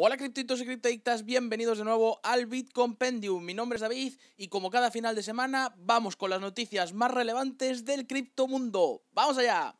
Hola criptitos y criptadictas, bienvenidos de nuevo al BitCompendium. Mi nombre es David y como cada final de semana vamos con las noticias más relevantes del criptomundo. ¡Vamos allá!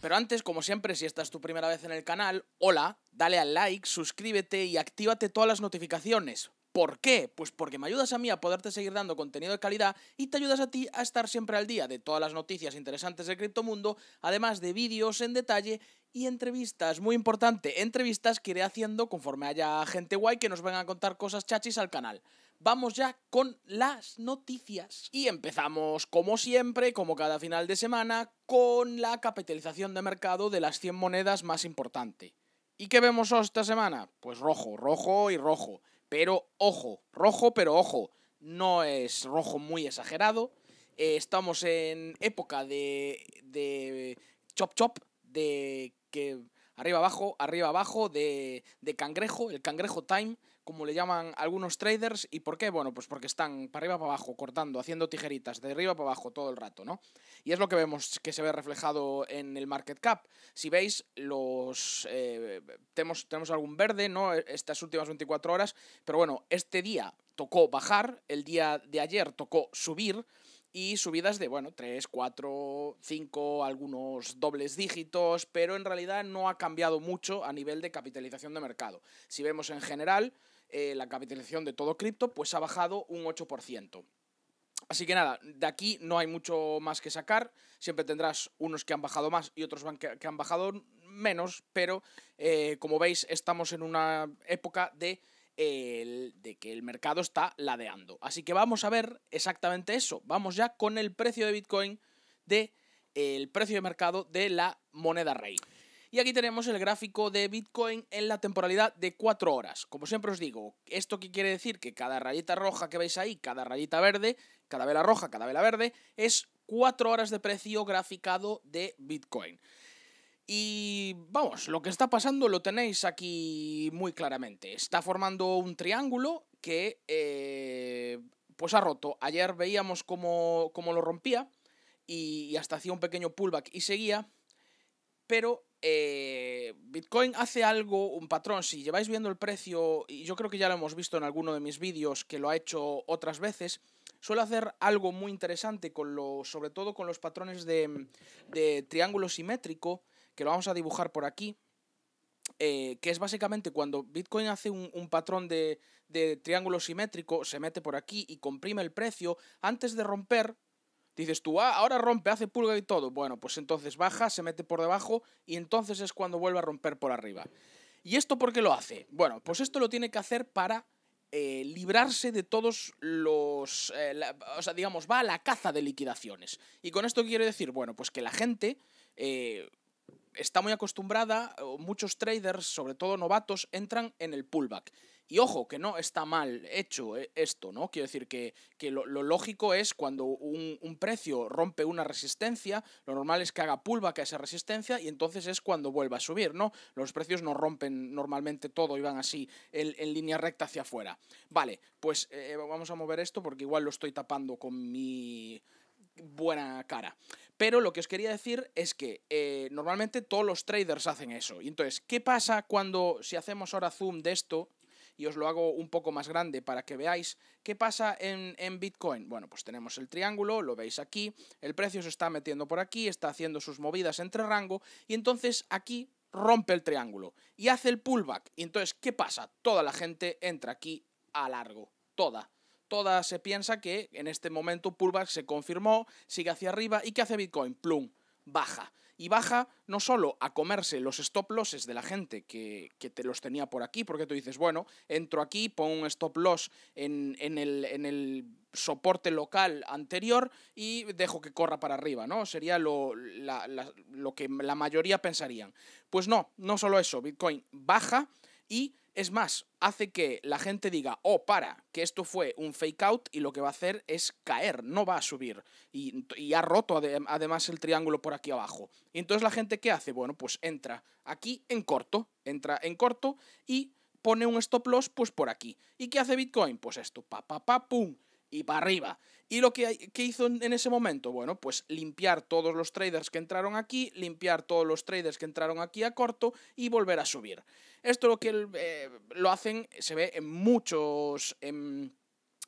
Pero antes, como siempre, si esta es tu primera vez en el canal, hola, dale al like, suscríbete y actívate todas las notificaciones ¿Por qué? Pues porque me ayudas a mí a poderte seguir dando contenido de calidad y te ayudas a ti a estar siempre al día de todas las noticias interesantes del criptomundo, además de vídeos en detalle y entrevistas, muy importante, entrevistas que iré haciendo conforme haya gente guay que nos venga a contar cosas chachis al canal. Vamos ya con las noticias. Y empezamos, como siempre, como cada final de semana, con la capitalización de mercado de las 100 monedas más importante. ¿Y qué vemos esta semana? Pues rojo, rojo y rojo pero ojo, rojo, pero ojo, no es rojo muy exagerado. Eh, estamos en época de, de chop chop, de que arriba abajo, arriba abajo, de cangrejo, el cangrejo time como le llaman algunos traders. ¿Y por qué? Bueno, pues porque están para arriba para abajo, cortando, haciendo tijeritas, de arriba para abajo todo el rato, ¿no? Y es lo que vemos que se ve reflejado en el market cap. Si veis, los eh, tenemos, tenemos algún verde, ¿no? E, estas últimas 24 horas. Pero bueno, este día tocó bajar, el día de ayer tocó subir y subidas de, bueno, 3, 4, 5, algunos dobles dígitos, pero en realidad no ha cambiado mucho a nivel de capitalización de mercado. Si vemos en general, eh, la capitalización de todo cripto, pues ha bajado un 8%. Así que nada, de aquí no hay mucho más que sacar, siempre tendrás unos que han bajado más y otros que han bajado menos, pero eh, como veis estamos en una época de el, de que el mercado está ladeando. Así que vamos a ver exactamente eso. Vamos ya con el precio de Bitcoin de el precio de mercado de la moneda rey. Y aquí tenemos el gráfico de Bitcoin en la temporalidad de 4 horas. Como siempre os digo, ¿esto qué quiere decir? Que cada rayita roja que veis ahí, cada rayita verde, cada vela roja, cada vela verde, es 4 horas de precio graficado de Bitcoin. Y vamos, lo que está pasando lo tenéis aquí muy claramente. Está formando un triángulo que eh, pues ha roto. Ayer veíamos cómo, lo rompía y, hasta hacía un pequeño pullback y seguía. Pero eh, Bitcoin hace algo, un patrón. Si lleváis viendo el precio, y yo creo que ya lo hemos visto en alguno de mis vídeos que lo ha hecho otras veces, suele hacer algo muy interesante, con lo, sobre todo con los patrones de, de triángulo simétrico que lo vamos a dibujar por aquí, eh, que es básicamente cuando Bitcoin hace un, patrón de, triángulo simétrico, se mete por aquí y comprime el precio, antes de romper, dices tú, ah, ahora rompe, hace pulga y todo. Bueno, pues entonces baja, se mete por debajo y entonces es cuando vuelve a romper por arriba. ¿Y esto por qué lo hace? Bueno, pues esto lo tiene que hacer para eh, librarse de todos los... Eh, o sea, digamos, va a la caza de liquidaciones. Y con esto quiere decir, bueno, pues que la gente está muy acostumbrada, muchos traders, sobre todo novatos, entran en el pullback. Y ojo, que no está mal hecho eh, esto, ¿no? Quiero decir que, lo, lógico es cuando un, precio rompe una resistencia, lo normal es que haga pullback a esa resistencia y entonces es cuando vuelva a subir, ¿no? Los precios no rompen normalmente todo y van así en, línea recta hacia afuera. Vale, pues eh, vamos a mover esto porque igual lo estoy tapando con mi buena cara. Pero lo que os quería decir es que eh, normalmente todos los traders hacen eso. Y entonces, ¿qué pasa cuando si hacemos ahora zoom de esto? Y os lo hago un poco más grande para que veáis qué pasa en, en Bitcoin. Bueno, pues tenemos el triángulo, lo veis aquí, el precio se está metiendo por aquí, está haciendo sus movidas entre rango y entonces aquí rompe el triángulo y hace el pullback. Y entonces, ¿qué pasa? Toda la gente entra aquí a largo, toda toda se piensa que en este momento pullback se confirmó, sigue hacia arriba y ¿qué hace Bitcoin? Plum, baja. Y baja no solo a comerse los stop losses de la gente que, te los tenía por aquí, porque tú dices, bueno, entro aquí, pongo un stop loss en, el, soporte local anterior y dejo que corra para arriba, ¿no? Sería lo, lo que la mayoría pensarían. Pues no, no solo eso, Bitcoin baja y es más, hace que la gente diga, oh, para, que esto fue un fake out y lo que va a hacer es caer, no va a subir. Y, ha roto además el triángulo por aquí abajo. Y entonces la gente, ¿qué hace? Bueno, pues entra aquí en corto, entra en corto y pone un stop loss pues por aquí. ¿Y qué hace Bitcoin? Pues esto, pa, pa, pa, pum y para arriba. ¿Y lo que, hizo en ese momento? Bueno, pues limpiar todos los traders que entraron aquí, limpiar todos los traders que entraron aquí a corto y volver a subir. Esto lo que eh, lo hacen se ve en muchos...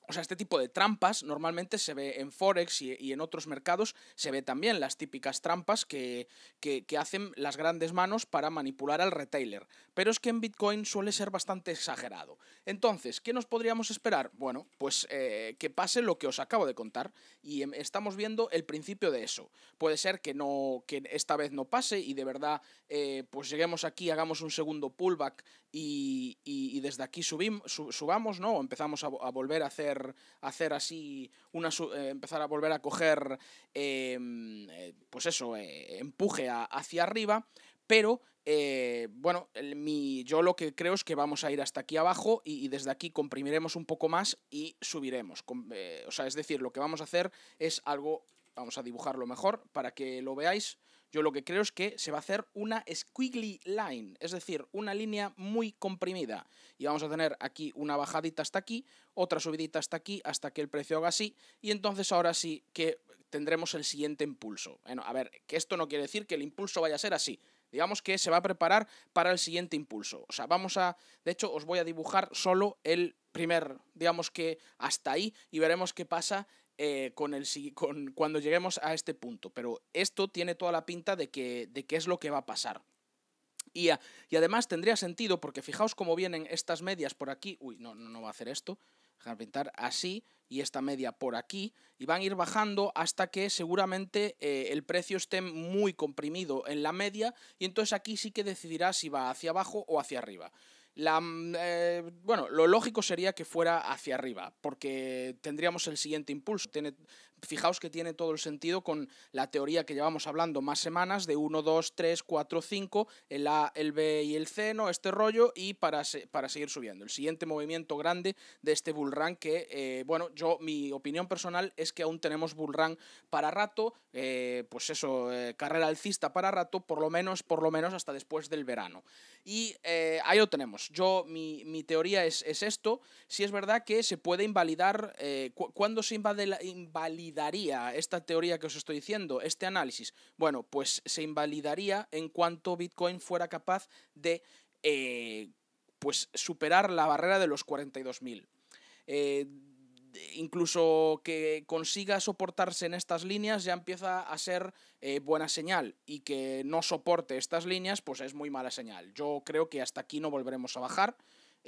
O sea, este tipo de trampas normalmente se ve en Forex y, en otros mercados, se ve también las típicas trampas que, hacen las grandes manos para manipular al retailer. Pero es que en Bitcoin suele ser bastante exagerado. Entonces, ¿qué nos podríamos esperar? Bueno, pues eh, que pase lo que os acabo de contar y em, estamos viendo el principio de eso. Puede ser que, no, que esta vez no pase y de verdad eh, pues lleguemos aquí, hagamos un segundo pullback y, desde aquí subimos, subamos, ¿no? empezamos a volver a hacer hacer así, una, eh, empezar a volver a coger, em, eh, pues eso, eh, empuje hacia arriba, pero bueno, mi, yo lo que creo es que vamos a ir hasta aquí abajo y, desde aquí comprimiremos un poco más y subiremos. o sea, es decir, lo que vamos a hacer es algo, vamos a dibujarlo mejor para que lo veáis. Yo lo que creo es que se va a hacer una squiggly line, es decir, una línea muy comprimida. Y vamos a tener aquí una bajadita hasta aquí, otra subidita hasta aquí, hasta que el precio haga así. Y entonces ahora sí que tendremos el siguiente impulso. Bueno, a ver, que esto no quiere decir que el impulso vaya a ser así. Digamos que se va a preparar para el siguiente impulso. O sea, vamos a... De hecho, os voy a dibujar solo el primer, digamos que hasta ahí, y veremos qué pasa eh, con el, con, cuando lleguemos a este punto, pero esto tiene toda la pinta de que, de es lo que va a pasar. Y, además tendría sentido, porque fijaos cómo vienen estas medias por aquí. Uy, no, no, va a hacer esto. Dejar pintar así y esta media por aquí. Y van a ir bajando hasta que seguramente eh, el precio esté muy comprimido en la media. Y entonces aquí sí que decidirá si va hacia abajo o hacia arriba. La, mm, eh, bueno, lo lógico sería que fuera hacia arriba, porque tendríamos el siguiente impulso fijaos que tiene todo el sentido con la teoría que llevamos hablando más semanas de 1, 2, 3, 4, 5, el A, el B y el C, ¿no? Este rollo y para, para seguir subiendo. El siguiente movimiento grande de este bull que, eh, bueno, yo, mi opinión personal es que aún tenemos bull para rato, eh, pues eso, eh, carrera alcista para rato, por lo menos, por lo menos hasta después del verano. Y ahí lo tenemos. Yo, mi, teoría es, esto, si es verdad que se puede invalidar, ¿cuándo cuando se invalida invalidaría esta teoría que os estoy diciendo, este análisis? Bueno, pues se invalidaría en cuanto Bitcoin fuera capaz de eh, pues superar la barrera de los 42.000. Eh, incluso que consiga soportarse en estas líneas ya empieza a ser eh, buena señal y que no soporte estas líneas pues es muy mala señal. Yo creo que hasta aquí no volveremos a bajar.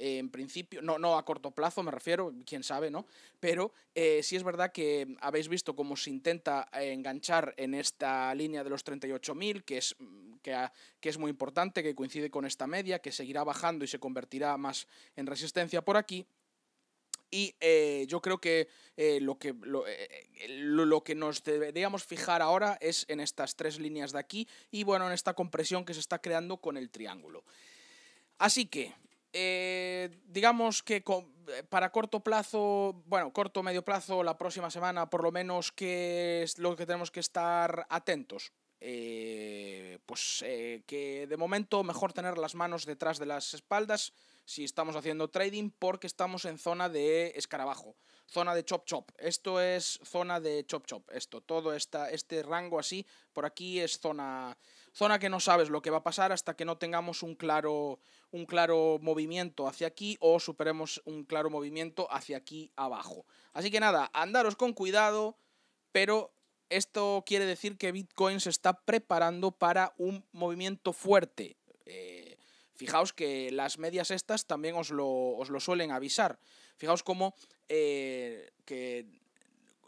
Eh, en principio, no, no a corto plazo me refiero, quién sabe, ¿no? Pero eh, sí es verdad que habéis visto cómo se intenta enganchar en esta línea de los 38.000, que es, que, que es muy importante, que coincide con esta media, que seguirá bajando y se convertirá más en resistencia por aquí. Y eh, yo creo que, lo, que lo, lo, que nos deberíamos fijar ahora es en estas tres líneas de aquí y bueno, en esta compresión que se está creando con el triángulo. Así que eh, digamos que eh, para corto plazo, bueno, corto medio plazo, la próxima semana, por lo menos, que es lo que tenemos que estar atentos. Eh, pues eh, que de momento mejor tener las manos detrás de las espaldas si estamos haciendo trading porque estamos en zona de escarabajo, zona de chop chop. Esto es zona de chop chop, esto, todo esta, este rango así, por aquí es zona zona que no sabes lo que va a pasar hasta que no tengamos un claro, un claro movimiento hacia aquí o superemos un claro movimiento hacia aquí abajo. Así que nada, andaros con cuidado, pero esto quiere decir que Bitcoin se está preparando para un movimiento fuerte. Eh, fijaos que las medias estas también os lo, suelen avisar. Fijaos cómo eh, que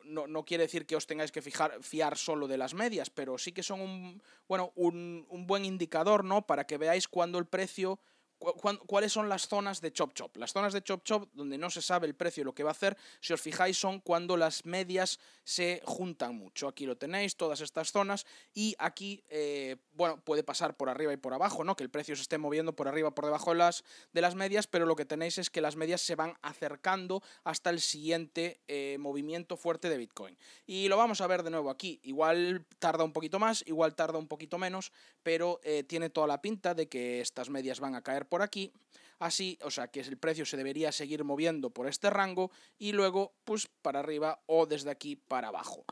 no, no, quiere decir que os tengáis que fijar, fiar solo de las medias, pero sí que son un, bueno, un, un buen indicador ¿no? para que veáis cuando el precio cuáles son las zonas de Chop Chop. Las zonas de Chop Chop donde no se sabe el precio lo que va a hacer, si os fijáis, son cuando las medias se juntan mucho. Aquí lo tenéis, todas estas zonas, y aquí, eh, bueno, puede pasar por arriba y por abajo, ¿no? Que el precio se esté moviendo por arriba, por debajo de las, de las medias, pero lo que tenéis es que las medias se van acercando hasta el siguiente eh, movimiento fuerte de Bitcoin. Y lo vamos a ver de nuevo aquí. Igual tarda un poquito más, igual tarda un poquito menos, pero eh, tiene toda la pinta de que estas medias van a caer por aquí, así, o sea que el precio se debería seguir moviendo por este rango y luego pues para arriba o desde aquí para abajo.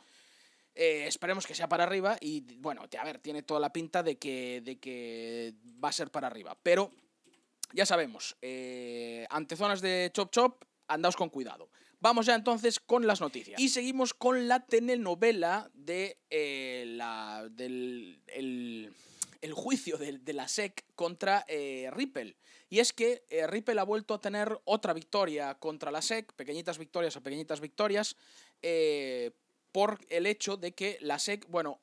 Eh, esperemos que sea para arriba y bueno, a ver, tiene toda la pinta de que, de que va a ser para arriba, pero ya sabemos, eh, ante zonas de chop chop, andaos con cuidado. Vamos ya entonces con las noticias. Y seguimos con la telenovela de eh, la, del el juicio de, la SEC contra eh, Ripple. Y es que eh, Ripple ha vuelto a tener otra victoria contra la SEC, pequeñitas victorias a pequeñitas victorias, eh, por el hecho de que la SEC, bueno,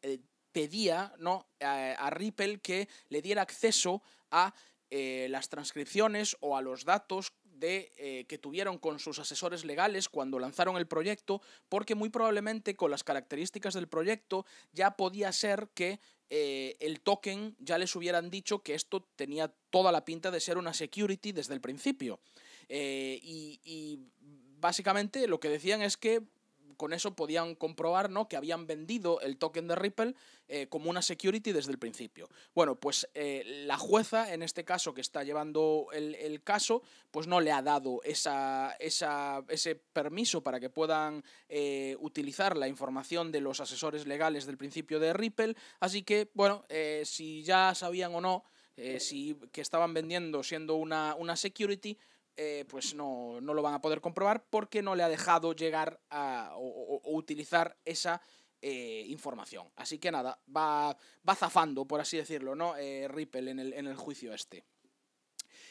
pedía ¿no? A, Ripple que le diera acceso a las transcripciones o a los datos de, que tuvieron con sus asesores legales cuando lanzaron el proyecto, porque muy probablemente con las características del proyecto ya podía ser que eh, el token ya les hubieran dicho que esto tenía toda la pinta de ser una security desde el principio. Eh, y básicamente lo que decían es que con eso podían comprobar ¿no? que habían vendido el token de Ripple eh, como una security desde el principio. Bueno, pues eh, la jueza, en este caso, que está llevando el, caso, pues no le ha dado esa, ese permiso para que puedan eh, utilizar la información de los asesores legales del principio de Ripple. Así que, bueno, si ya sabían o no si, que estaban vendiendo siendo una, una security, eh, pues no, no, lo van a poder comprobar porque no le ha dejado llegar a, o, utilizar esa eh, información. Así que nada, va, zafando, por así decirlo, ¿no? Eh, Ripple en el, juicio este.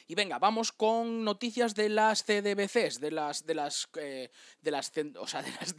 Y venga, vamos con noticias de las CDBCs, de las, de las, de las, o sea, de las,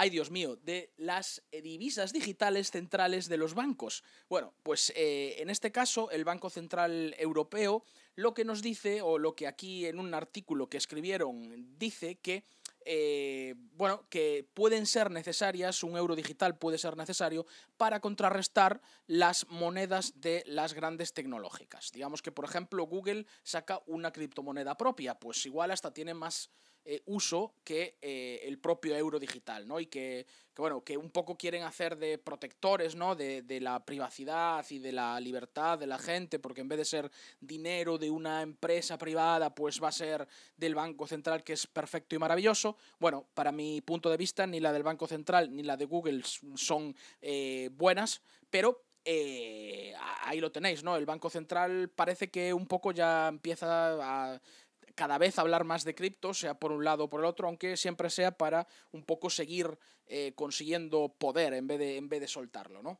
ay Dios mío, de las eh, divisas digitales centrales de los bancos. Bueno, pues eh, en este caso el Banco Central Europeo lo que nos dice, o lo que aquí en un artículo que escribieron dice que... Eh, bueno, que pueden ser necesarias, un euro digital puede ser necesario para contrarrestar las monedas de las grandes tecnológicas. Digamos que, por ejemplo, Google saca una criptomoneda propia, pues igual hasta tiene más eh, uso que eh, el propio euro digital, ¿no? Y que, bueno, que un poco quieren hacer de protectores, ¿no? De, la privacidad y de la libertad de la gente, porque en vez de ser dinero de una empresa privada, pues va a ser del Banco Central, que es perfecto y maravilloso. Bueno, para mi punto de vista, ni la del Banco Central ni la de Google son eh, buenas, pero ahí lo tenéis, ¿no? El Banco Central parece que un poco ya empieza a cada vez hablar más de cripto, sea por un lado o por el otro, aunque siempre sea para un poco seguir eh, consiguiendo poder en vez, de, en vez de soltarlo, ¿no?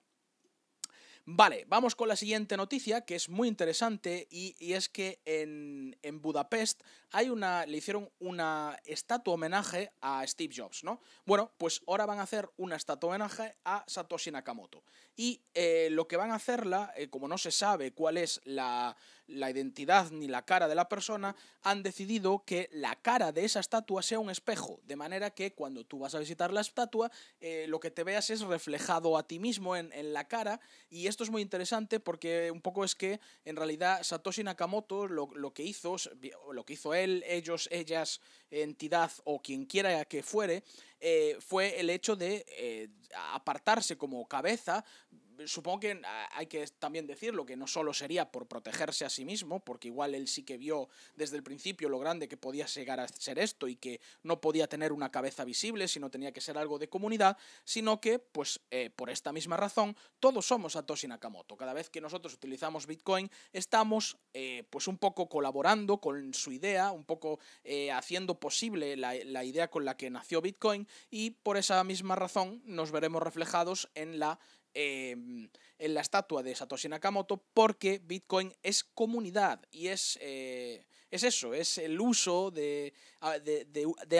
Vale, vamos con la siguiente noticia que es muy interesante y, es que en, en Budapest hay una, le hicieron una estatua homenaje a Steve Jobs, ¿no? Bueno, pues ahora van a hacer una estatua homenaje a Satoshi Nakamoto. Y eh, lo que van a hacerla, eh, como no se sabe cuál es la, la identidad ni la cara de la persona, han decidido que la cara de esa estatua sea un espejo, de manera que cuando tú vas a visitar la estatua, eh, lo que te veas es reflejado a ti mismo en, en, la cara, y esto es muy interesante porque un poco es que en realidad Satoshi Nakamoto lo, lo que hizo, lo que hizo él, ellos, ellas, entidad o quien quiera que fuere, eh, fue el hecho de eh, apartarse como cabeza supongo que ah, hay que también decirlo, que no solo sería por protegerse a sí mismo, porque igual él sí que vio desde el principio lo grande que podía llegar a ser esto y que no podía tener una cabeza visible, sino tenía que ser algo de comunidad, sino que, pues, eh, por esta misma razón, todos somos Satoshi Nakamoto. Cada vez que nosotros utilizamos Bitcoin, estamos, eh, pues, un poco colaborando con su idea, un poco eh, haciendo posible la idea con la que nació Bitcoin y por esa misma razón nos veremos reflejados en la Em, en la estatua de Satoshi Nakamoto porque Bitcoin es comunidad y es, eh, es eso, es el uso de, ah,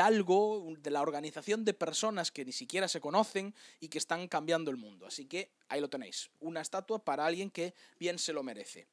algo, de la organización de personas que ni siquiera se conocen y que están cambiando el mundo. Así que ahí lo tenéis, una estatua para alguien que bien se lo merece.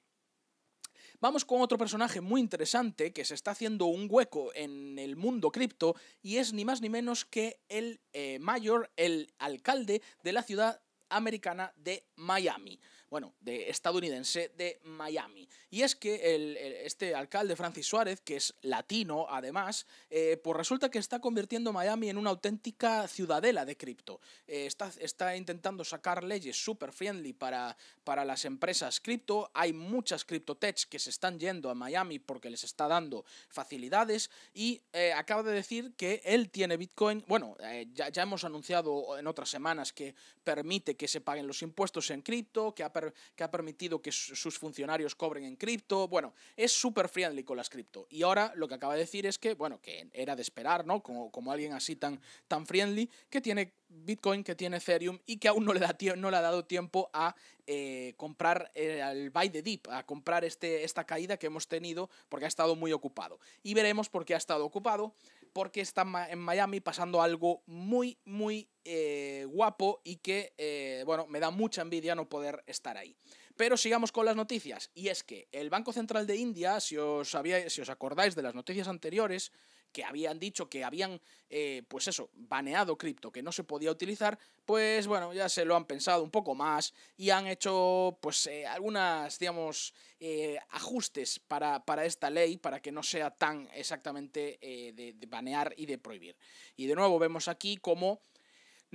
Vamos con otro personaje muy interesante que se está haciendo un hueco en el mundo cripto y es ni más ni menos que el eh, mayor, el alcalde de la ciudad Americana de Miami bueno, de estadounidense de Miami. Y es que este alcalde Francis Suárez, que es latino además, eh, pues resulta que está convirtiendo Miami en una auténtica ciudadela de cripto. Eh, está, intentando sacar leyes super friendly para, para las empresas cripto. Hay muchas criptotech que se están yendo a Miami porque les está dando facilidades. Y eh, acaba de decir que él tiene Bitcoin. Bueno, ya, ya hemos anunciado en otras semanas que permite que se paguen los impuestos en cripto, que ha que ha permitido que sus funcionarios cobren en cripto. Bueno, es súper friendly con las cripto. Y ahora lo que acaba de decir es que, bueno, que era de esperar, ¿no? Como, alguien así tan, tan friendly, que tiene Bitcoin, que tiene Ethereum y que aún no le, da no le ha dado tiempo a eh, comprar el eh, buy the dip, a comprar este, esta caída que hemos tenido porque ha estado muy ocupado. Y veremos por qué ha estado ocupado porque está en Miami pasando algo muy, muy eh, guapo y que, eh, bueno, me da mucha envidia no poder estar ahí. Pero sigamos con las noticias, y es que el Banco Central de India, si os, había, si os acordáis de las noticias anteriores, que habían dicho que habían, eh, pues eso, baneado cripto que no se podía utilizar, pues bueno, ya se lo han pensado un poco más y han hecho, pues, eh, algunas, digamos, eh, ajustes para, para, esta ley, para que no sea tan exactamente de banear y de prohibir. Y de nuevo vemos aquí cómo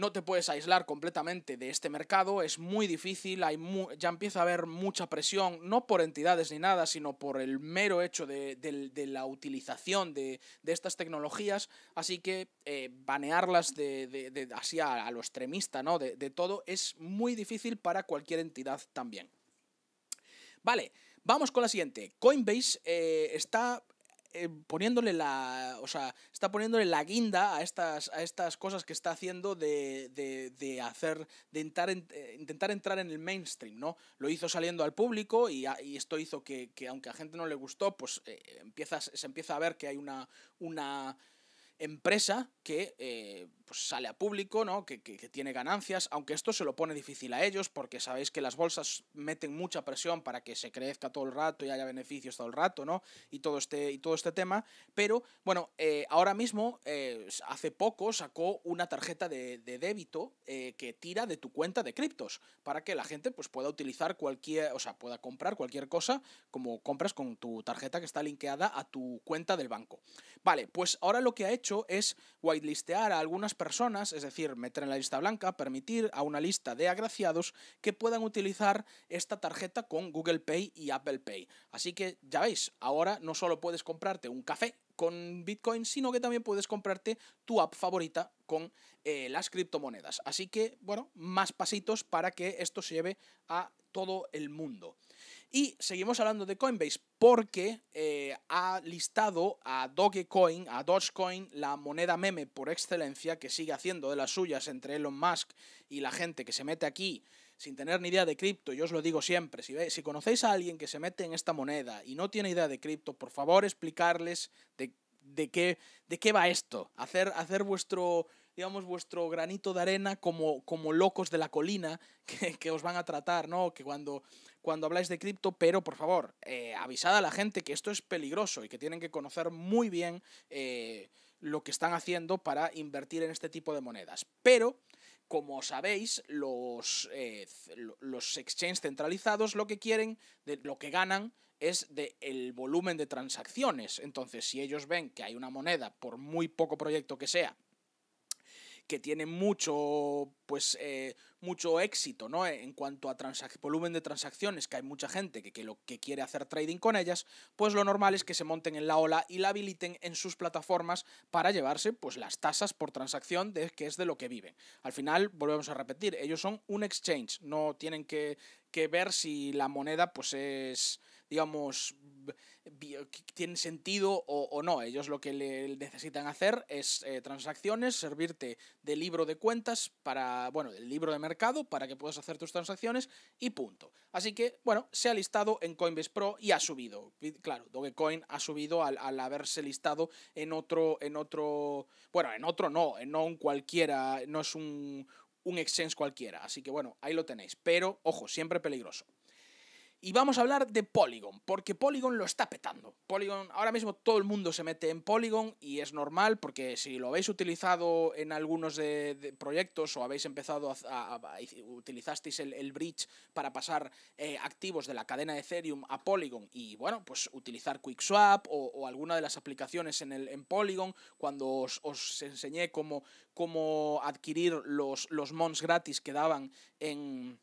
no te puedes aislar completamente de este mercado, es muy difícil, hay ya empieza a haber mucha presión, no por entidades ni nada, sino por el mero hecho de, la utilización de, estas tecnologías, así que eh, banearlas de, así a, lo extremista, ¿no? de todo, es muy difícil para cualquier entidad también. Vale, vamos con la siguiente. Coinbase eh, está eh, poniéndole la. O sea, está poniéndole la guinda a estas, a estas cosas que está haciendo de, de, hacer. de entrar, eh, intentar entrar en el mainstream, ¿no? Lo hizo saliendo al público y, ah, y esto hizo que, aunque a gente no le gustó, pues eh, se empieza a ver que hay una. una empresa que eh, pues sale a público, ¿no? Que, que, tiene ganancias, aunque esto se lo pone difícil a ellos, porque sabéis que las bolsas meten mucha presión para que se crezca todo el rato y haya beneficios todo el rato, ¿no? Y todo este, y todo este tema. Pero, bueno, eh, ahora mismo, eh, hace poco sacó una tarjeta de, de débito que tira de tu cuenta de criptos, para que la gente pues, pueda utilizar cualquier, o sea, pueda comprar cualquier cosa como compras con tu tarjeta que está linkeada a tu cuenta del banco. Vale, pues ahora lo que ha hecho es listear a algunas personas, es decir, meter en la lista blanca, permitir a una lista de agraciados que puedan utilizar esta tarjeta con Google Pay y Apple Pay. Así que ya veis, ahora no solo puedes comprarte un café con Bitcoin, sino que también puedes comprarte tu app favorita con eh, las criptomonedas. Así que, bueno, más pasitos para que esto se lleve a todo el mundo. Y seguimos hablando de Coinbase porque eh, ha listado a Dogecoin, a Dogecoin, la moneda meme por excelencia que sigue haciendo de las suyas entre Elon Musk y la gente que se mete aquí sin tener ni idea de cripto, yo os lo digo siempre, si, si conocéis a alguien que se mete en esta moneda y no tiene idea de cripto, por favor explicarles de, de, qué, de qué va esto, hacer, hacer vuestro digamos, vuestro granito de arena como, como locos de la colina que, os van a tratar, ¿no? Que cuando, cuando habláis de cripto, pero por favor, eh, avisad a la gente que esto es peligroso y que tienen que conocer muy bien eh, lo que están haciendo para invertir en este tipo de monedas. Pero como sabéis, los, eh, los exchanges centralizados lo que quieren, de, lo que ganan es del el volumen de transacciones. Entonces, si ellos ven que hay una moneda, por muy poco proyecto que sea, que tienen mucho, pues, eh, mucho éxito ¿no? en cuanto a volumen de transacciones, que hay mucha gente que, lo, que quiere hacer trading con ellas, pues lo normal es que se monten en la ola y la habiliten en sus plataformas para llevarse pues, las tasas por transacción, de, que es de lo que viven. Al final, volvemos a repetir, ellos son un exchange, no tienen que, que ver si la moneda pues, es digamos, tienen sentido o, no. Ellos lo que necesitan hacer es eh, transacciones, servirte de libro de cuentas para, bueno, del libro de mercado para que puedas hacer tus transacciones y punto. Así que, bueno, se ha listado en Coinbase Pro y ha subido. Claro, Dogecoin ha subido al, haberse listado en otro, en otro, bueno, en otro no, en no un cualquiera, no es un, un exchange cualquiera. Así que, bueno, ahí lo tenéis. Pero, ojo, siempre peligroso. Y vamos a hablar de Polygon, porque Polygon lo está petando. Polygon, ahora mismo todo el mundo se mete en Polygon y es normal porque si lo habéis utilizado en algunos de, proyectos o habéis empezado a, utilizasteis el, bridge para pasar eh, activos de la cadena de Ethereum a Polygon y bueno, pues utilizar QuickSwap o, o alguna de las aplicaciones en, el, en Polygon, cuando os, os enseñé cómo, cómo adquirir los, los mons gratis que daban en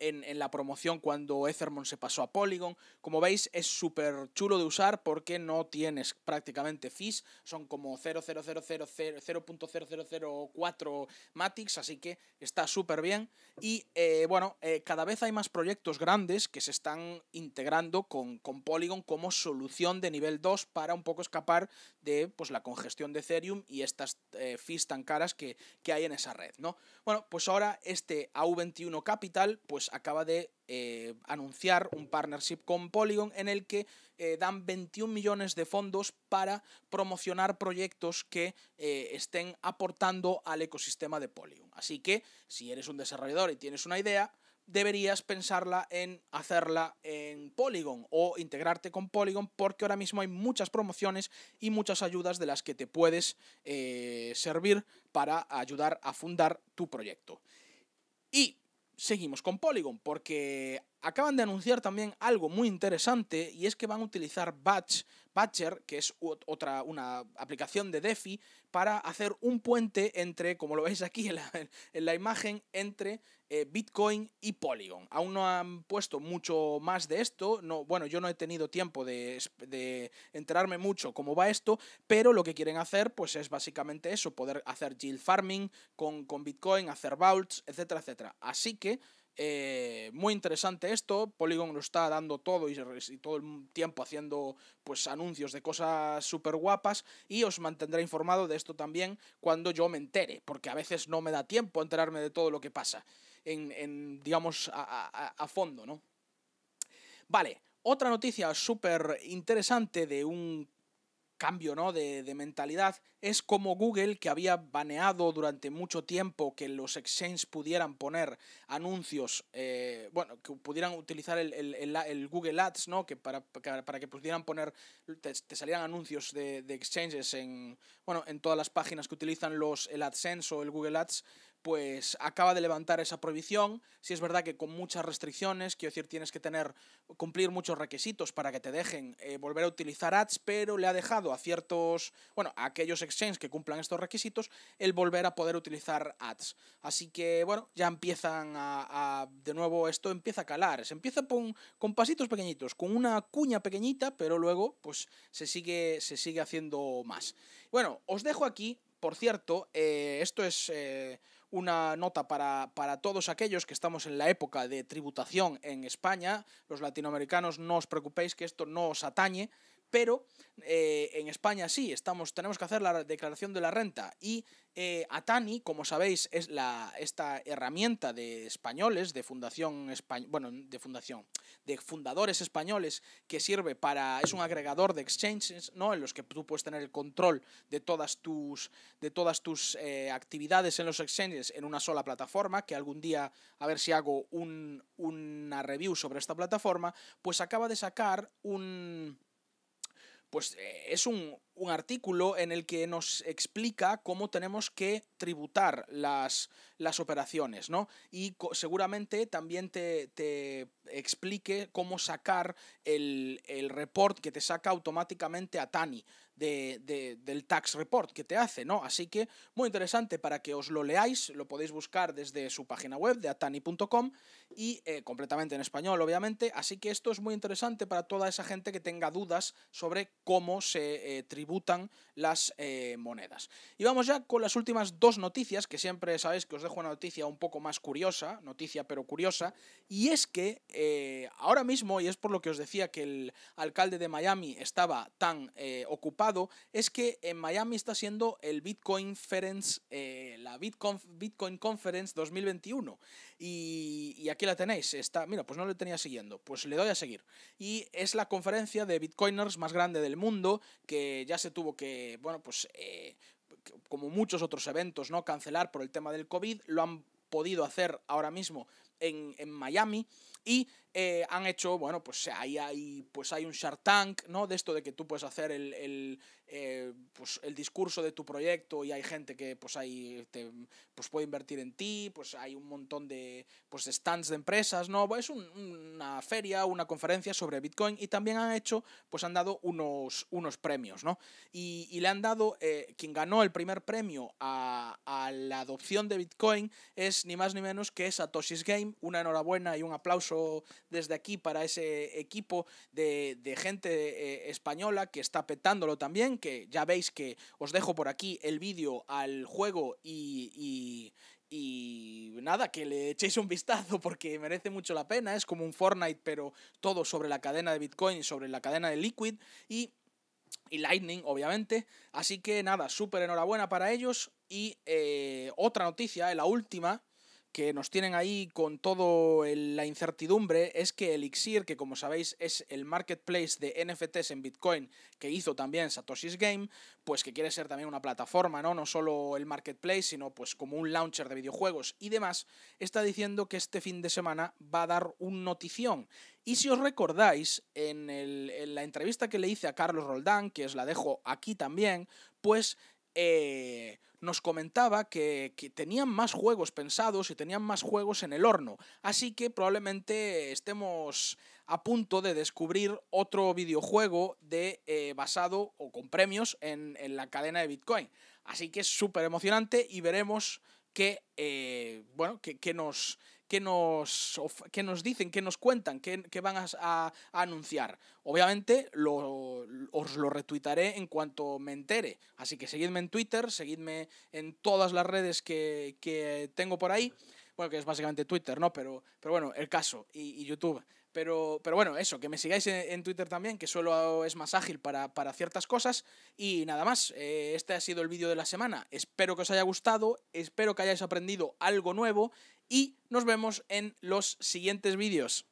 en, en la promoción cuando Ethermon se pasó a Polygon. Como veis, es súper chulo de usar porque no tienes prácticamente fees, son como 0.0004 Matics, así que está súper bien. Y eh, bueno, eh, cada vez hay más proyectos grandes que se están integrando con, con Polygon como solución de nivel 2 para un poco escapar de pues, la congestión de Ethereum y estas eh, fees tan caras que, que hay en esa red. ¿no? Bueno, pues ahora este AU21 Capital pues acaba de eh, anunciar un partnership con Polygon en el que eh, dan 21 millones de fondos para promocionar proyectos que eh, estén aportando al ecosistema de Polygon. Así que si eres un desarrollador y tienes una idea, deberías pensarla en hacerla en Polygon o integrarte con Polygon porque ahora mismo hay muchas promociones y muchas ayudas de las que te puedes servir para ayudar a fundar tu proyecto. Y seguimos con Polygon, porque Acaban de anunciar también algo muy interesante y es que van a utilizar Batch, Batcher, que es otra una aplicación de DeFi, para hacer un puente entre, como lo veis aquí en la, imagen, entre eh, Bitcoin y Polygon. Aún no han puesto mucho más de esto. No, bueno, yo no he tenido tiempo de, enterarme mucho cómo va esto, pero lo que quieren hacer, pues es básicamente eso: poder hacer yield farming con, con Bitcoin, hacer vaults, etcétera, etcétera. Así que. Eh, muy interesante esto, Polygon lo está dando todo y, todo el tiempo haciendo pues anuncios de cosas súper guapas y os mantendré informado de esto también cuando yo me entere, porque a veces no me da tiempo enterarme de todo lo que pasa, en, en digamos, a, fondo, ¿no? Vale, otra noticia súper interesante de un cambio ¿no? de, mentalidad. Es como Google, que había baneado durante mucho tiempo que los exchanges pudieran poner anuncios, eh, bueno, que pudieran utilizar el, Google Ads, ¿no? que para, para que pudieran poner, te, salían salieran anuncios de, exchanges en, bueno, en todas las páginas que utilizan los, el AdSense o el Google Ads pues acaba de levantar esa prohibición. Si es verdad que con muchas restricciones, quiero decir, tienes que tener, cumplir muchos requisitos para que te dejen eh, volver a utilizar ads, pero le ha dejado a ciertos, bueno, a aquellos exchanges que cumplan estos requisitos, el volver a poder utilizar ads. Así que, bueno, ya empiezan a, de nuevo, esto empieza a calar. Se empieza con, pasitos pequeñitos, con una cuña pequeñita, pero luego, pues, se sigue, se sigue haciendo más. Bueno, os dejo aquí, por cierto, eh, esto es... Eh, una nota para, para todos aquellos que estamos en la época de tributación en España. Los latinoamericanos, no os preocupéis que esto no os atañe, pero eh, en España sí, estamos, tenemos que hacer la declaración de la renta y eh, Atani, como sabéis, es la, esta herramienta de españoles, de fundación, bueno, de fundación, de fundadores españoles que sirve para, es un agregador de exchanges, ¿no? En los que tú puedes tener el control de todas tus, de todas tus eh, actividades en los exchanges en una sola plataforma, que algún día, a ver si hago una review sobre esta plataforma, pues acaba de sacar un pues eh, es un un artículo en el que nos explica cómo tenemos que tributar las, las operaciones, ¿no? Y seguramente también te, explique cómo sacar el, report que te saca automáticamente a Tani del tax report que te hace, ¿no? Así que muy interesante para que os lo leáis, lo podéis buscar desde su página web de atani.com y eh, completamente en español, obviamente. Así que esto es muy interesante para toda esa gente que tenga dudas sobre cómo se eh, tributa tributan las eh, monedas. Y vamos ya con las últimas dos noticias, que siempre sabéis que os dejo una noticia un poco más curiosa, noticia pero curiosa, y es que eh, ahora mismo, y es por lo que os decía que el alcalde de Miami estaba tan eh, ocupado, es que en Miami está siendo el Bitcoin Conference, la Bitcoin, Bitcoin Conference 2021. Y, aquí la tenéis, está, mira, pues no le tenía siguiendo, pues le doy a seguir. Y es la conferencia de Bitcoiners más grande del mundo, que ya se tuvo que, bueno, pues eh, como muchos otros eventos, ¿no? Cancelar por el tema del COVID, lo han podido hacer ahora mismo en, Miami y eh, han hecho, bueno, pues ahí hay, pues hay un Shark Tank, ¿no? De esto de que tú puedes hacer el, eh, pues el discurso de tu proyecto y hay gente que pues, ahí, te, pues puede invertir en ti, pues hay un montón de pues stands de empresas, ¿no? Pues es una feria, una conferencia sobre Bitcoin y también han hecho, pues han dado unos, unos premios, ¿no? Y, le han dado, eh, quien ganó el primer premio a, a la adopción de Bitcoin es ni más ni menos que Satoshi's Game una enhorabuena y un aplauso desde aquí para ese equipo de, gente eh, española que está petándolo también, que ya veis que os dejo por aquí el vídeo al juego y, nada, que le echéis un vistazo porque merece mucho la pena. Es como un Fortnite, pero todo sobre la cadena de Bitcoin y sobre la cadena de Liquid y, Lightning, obviamente. Así que nada, súper enhorabuena para ellos. Y eh, otra noticia, eh, la última, que nos tienen ahí con toda la incertidumbre es que Elixir, que como sabéis es el marketplace de NFTs en Bitcoin que hizo también Satoshi's Game, pues que quiere ser también una plataforma, ¿no? No solo el marketplace, sino pues como un launcher de videojuegos y demás, está diciendo que este fin de semana va a dar un notición. Y si os recordáis, en, en la entrevista que le hice a Carlos Roldán, que os la dejo aquí también, pues eh, nos comentaba que, tenían más juegos pensados y tenían más juegos en el horno. Así que probablemente estemos a punto de descubrir otro videojuego de, eh, basado o con premios en, la cadena de Bitcoin. Así que es súper emocionante y veremos qué eh, bueno, que nos, que nos, que nos dicen, que nos cuentan, que, van a, anunciar. Obviamente os lo retuitaré en cuanto me entere. Así que seguidme en Twitter, seguidme en todas las redes que, tengo por ahí. Bueno, que es básicamente Twitter, ¿no? Pero, pero bueno, el caso y, YouTube. Pero, pero, bueno, eso, que me sigáis en, Twitter también, que solo es más ágil para, para ciertas cosas. Y nada más, eh, este ha sido el vídeo de la semana. Espero que os haya gustado, espero que hayáis aprendido algo nuevo y nos vemos en los siguientes vídeos.